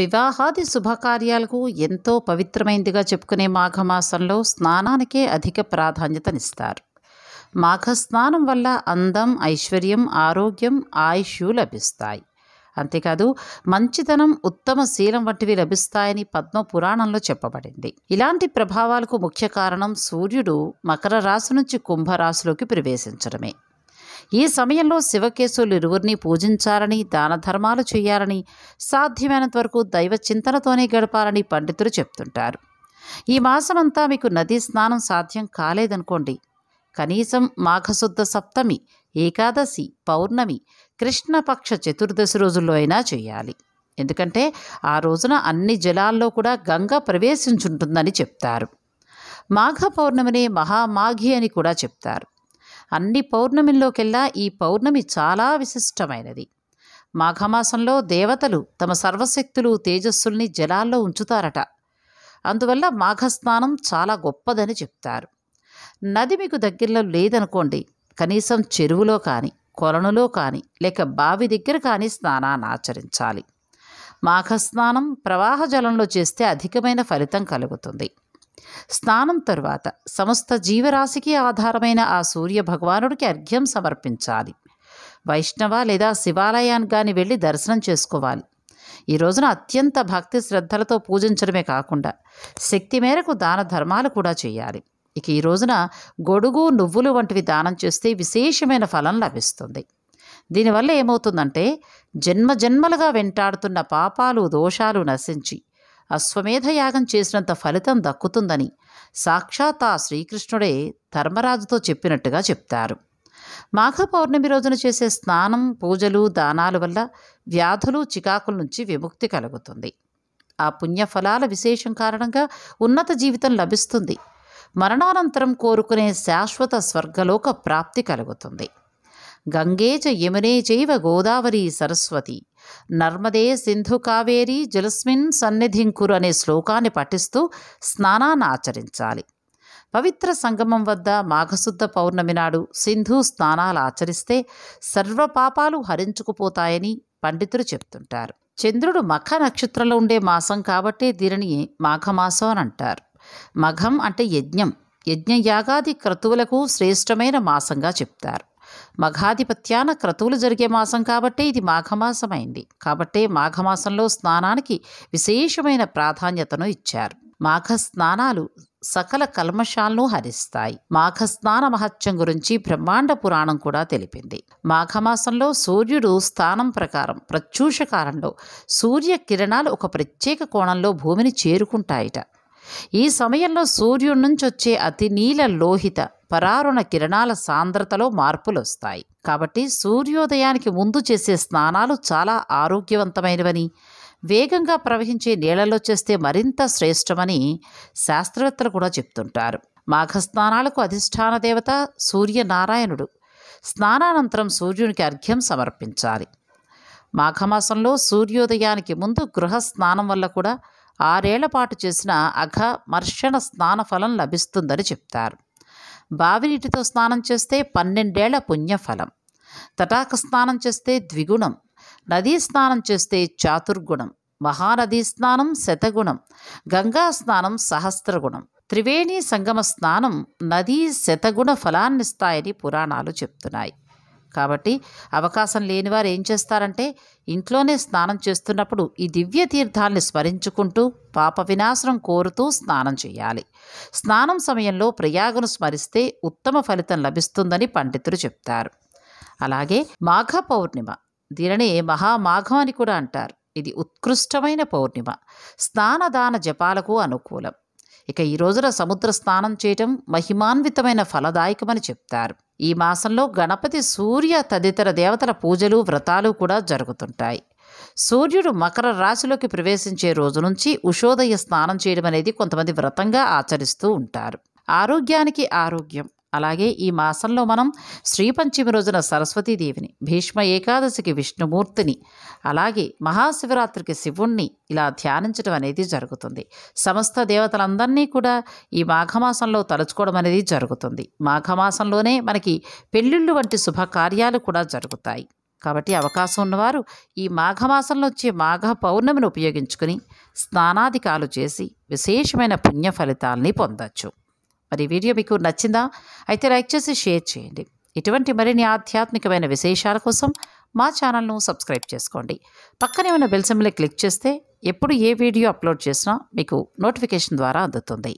వివాహాది శుభకార్యాలకు ఎంతో పవిత్రమైందిగా చెప్పుకునే మాఘమాసంలో స్నానానికే అధిక ప్రాధాన్యతనిస్తారు మాఘ స్నానం వల్ల అందం ఐశ్వర్యం ఆరోగ్యం ఆయుష్ లభిస్తాయి అంతేకాదు మంచితనం ఉత్తమ శీలం వంటివి లభిస్తాయని పద్మ పురాణంలో చెప్పబడింది ఇలాంటి ప్రభావాలకు ముఖ్య కారణం సూర్యుడు మకర రాశి నుంచి కుంభరాశిలోకి ప్రవేశించడమే ఈ సమయంలో శివకేశులు ఇరువురిని పూజించాలని దాన ధర్మాలు చేయాలని సాధ్యమైనంత వరకు దైవ చింతనతోనే గడపాలని పండితులు చెప్తుంటారు ఈ మాసమంతా మీకు నదీ స్నానం సాధ్యం కాలేదనుకోండి కనీసం మాఘశుద్ధ సప్తమి ఏకాదశి పౌర్ణమి కృష్ణపక్ష చతుర్దశి రోజుల్లో అయినా చేయాలి ఎందుకంటే ఆ రోజున అన్ని జలాల్లో కూడా గంగ ప్రవేశించుంటుందని చెప్తారు మాఘ పౌర్ణమిని మహామాఘి అని కూడా చెప్తారు అన్ని పౌర్ణమిల్లోకెల్లా ఈ పౌర్ణమి చాలా విశిష్టమైనది మాఘమాసంలో దేవతలు తమ సర్వశక్తులు తేజస్సుల్ని జలాల్లో ఉంచుతారట అందువల్ల మాఘస్నానం చాలా గొప్పదని చెప్తారు నది మీకు దగ్గరలో లేదనుకోండి కనీసం చెరువులో కానీ కొలనులో కానీ లేక బావి దగ్గర కానీ స్నానాన్ని ఆచరించాలి మాఘస్నానం ప్రవాహ జలంలో చేస్తే అధికమైన ఫలితం కలుగుతుంది స్నానం తరువాత సమస్త జీవరాశికి ఆధారమైన ఆ సూర్య భగవానుడికి అర్ఘ్యం సమర్పించాలి వైష్ణవ లేదా శివాలయానికి కానీ వెళ్ళి దర్శనం చేసుకోవాలి ఈ రోజున అత్యంత భక్తి శ్రద్ధలతో పూజించడమే కాకుండా శక్తి మేరకు దాన ధర్మాలు కూడా చేయాలి ఇక ఈ రోజున గొడుగు నువ్వులు వంటివి దానం చేస్తే విశేషమైన ఫలం లభిస్తుంది దీనివల్ల ఏమవుతుందంటే జన్మ జన్మలుగా వెంటాడుతున్న పాపాలు దోషాలు నశించి అశ్వమేధయాగం చేసినంత ఫలితం దక్కుతుందని సాక్షాత్ ఆ శ్రీకృష్ణుడే ధర్మరాజుతో చెప్పినట్టుగా చెప్తారు మాఘ పౌర్ణమి రోజున చేసే స్నానం పూజలు దానాల వల్ల వ్యాధులు చికాకుల నుంచి విముక్తి కలుగుతుంది ఆ పుణ్యఫలాల విశేషం కారణంగా ఉన్నత జీవితం లభిస్తుంది మరణానంతరం కోరుకునే శాశ్వత స్వర్గలోక ప్రాప్తి కలుగుతుంది గంగేజ యమునే చైవ గోదావరి సరస్వతి నర్మదే సింధు కావేరీ జలస్మిన్ సన్నిధింకురు అనే శ్లోకాన్ని పఠిస్తూ స్నానాన్ని ఆచరించాలి పవిత్ర సంగమం వద్ద మాఘశుద్ధ పౌర్ణమి నాడు సింధు స్నానాలు ఆచరిస్తే సర్వ పాపాలు హరించుకుపోతాయని పండితులు చెప్తుంటారు చంద్రుడు మఖ నక్షత్రంలో ఉండే మాసం కాబట్టి దీనిని మాఘమాసం అని అంటారు మఘం అంటే యజ్ఞం యజ్ఞయాగాది క్రతువులకు శ్రేష్టమైన మాసంగా చెప్తారు మఘాధిపత్యాన క్రతువులు జరిగే మాసం కాబట్టే ఇది మాఘమాసమైంది కాబట్టే మాఘమాసంలో స్నానానికి విశేషమైన ప్రాధాన్యతను ఇచ్చారు మాఘ స్నానాలు సకల కల్మషాలను హరిస్తాయి మాఘ స్నాన మహత్యం గురించి బ్రహ్మాండ పురాణం కూడా తెలిపింది మాఘమాసంలో సూర్యుడు స్థానం ప్రకారం ప్రత్యూష కాలంలో సూర్య కిరణాలు ఒక ప్రత్యేక కోణంలో భూమిని చేరుకుంటాయిట ఈ సమయంలో సూర్యుడి నుంచి వచ్చే అతి నీల లోహిత పరారుణ కిరణాల సాంద్రతలో మార్పులు వస్తాయి కాబట్టి సూర్యోదయానికి ముందు చేసే స్నానాలు చాలా ఆరోగ్యవంతమైనవని వేగంగా ప్రవహించే నీళ్లలో చేస్తే మరింత శ్రేష్టమని శాస్త్రవేత్తలు కూడా చెప్తుంటారు మాఘస్నానాలకు అధిష్టాన దేవత సూర్యనారాయణుడు స్నానానంతరం సూర్యునికి అర్ఘ్యం సమర్పించాలి మాఘమాసంలో సూర్యోదయానికి ముందు గృహ స్నానం వల్ల కూడా ఆరేళ్ల పాటు చేసిన అఘ మర్షణ స్నాన ఫలం లభిస్తుందని చెప్తారు బావినీటితో స్నానం చేస్తే పన్నెండేళ్ల పుణ్యఫలం తటాక స్నానం చేస్తే ద్విగుణం నదీ స్నానం చేస్తే చాతుర్గుణం మహానదీ స్నానం శతగుణం గంగా స్నానం సహస్రగుణం త్రివేణి సంగమ స్నానం నదీ శతగుణ ఫలాన్నిస్తాయని పురాణాలు చెప్తున్నాయి కాబట్టి అవకాశం లేనివారు ఏం చేస్తారంటే ఇంట్లోనే స్నానం చేస్తున్నప్పుడు ఈ దివ్య తీర్థాల్ని స్మరించుకుంటూ పాప వినాశనం కోరుతూ స్నానం చేయాలి స్నానం సమయంలో ప్రయాగను స్మరిస్తే ఉత్తమ ఫలితం లభిస్తుందని పండితులు చెప్తారు అలాగే మాఘ పౌర్ణిమ దీనిని మహామాఘం అని కూడా అంటారు ఇది ఉత్కృష్టమైన పౌర్ణిమ స్నానదాన జపాలకు అనుకూలం ఇక ఈ రోజున సముద్ర స్నానం చేయటం మహిమాన్వితమైన ఫలదాయకమని చెప్తారు ఈ మాసంలో గణపతి సూర్య తదితర దేవతల పూజలు వ్రతాలు కూడా జరుగుతుంటాయి సూర్యుడు మకర రాశిలోకి ప్రవేశించే రోజు నుంచి ఉషోదయ స్నానం చేయడం అనేది కొంతమంది వ్రతంగా ఆచరిస్తూ ఉంటారు ఆరోగ్యానికి ఆరోగ్యం అలాగే ఈ మాసంలో మనం శ్రీ పంచమి రోజున సరస్వతీదేవిని భీష్మ ఏకాదశికి విష్ణుమూర్తిని అలాగే మహాశివరాత్రికి శివుణ్ణి ఇలా ధ్యానించడం అనేది జరుగుతుంది సమస్త దేవతలందరినీ కూడా ఈ మాఘమాసంలో తలుచుకోవడం అనేది జరుగుతుంది మాఘమాసంలోనే మనకి పెళ్ళిళ్ళు వంటి శుభకార్యాలు కూడా జరుగుతాయి కాబట్టి అవకాశం ఉన్నవారు ఈ మాఘమాసంలో వచ్చే మాఘ పౌర్ణమిని ఉపయోగించుకుని స్నానాధికాలు చేసి విశేషమైన పుణ్య ఫలితాల్ని పొందొచ్చు మరి వీడియో మీకు నచ్చిందా అయితే లైక్ చేసి షేర్ చేయండి ఇటువంటి మరిన్ని ఆధ్యాత్మికమైన విశేషాల కోసం మా ఛానల్ను సబ్స్క్రైబ్ చేసుకోండి పక్కనే ఉన్న బెల్సమ్లే క్లిక్ చేస్తే ఎప్పుడు ఏ వీడియో అప్లోడ్ చేసినా మీకు నోటిఫికేషన్ ద్వారా అందుతుంది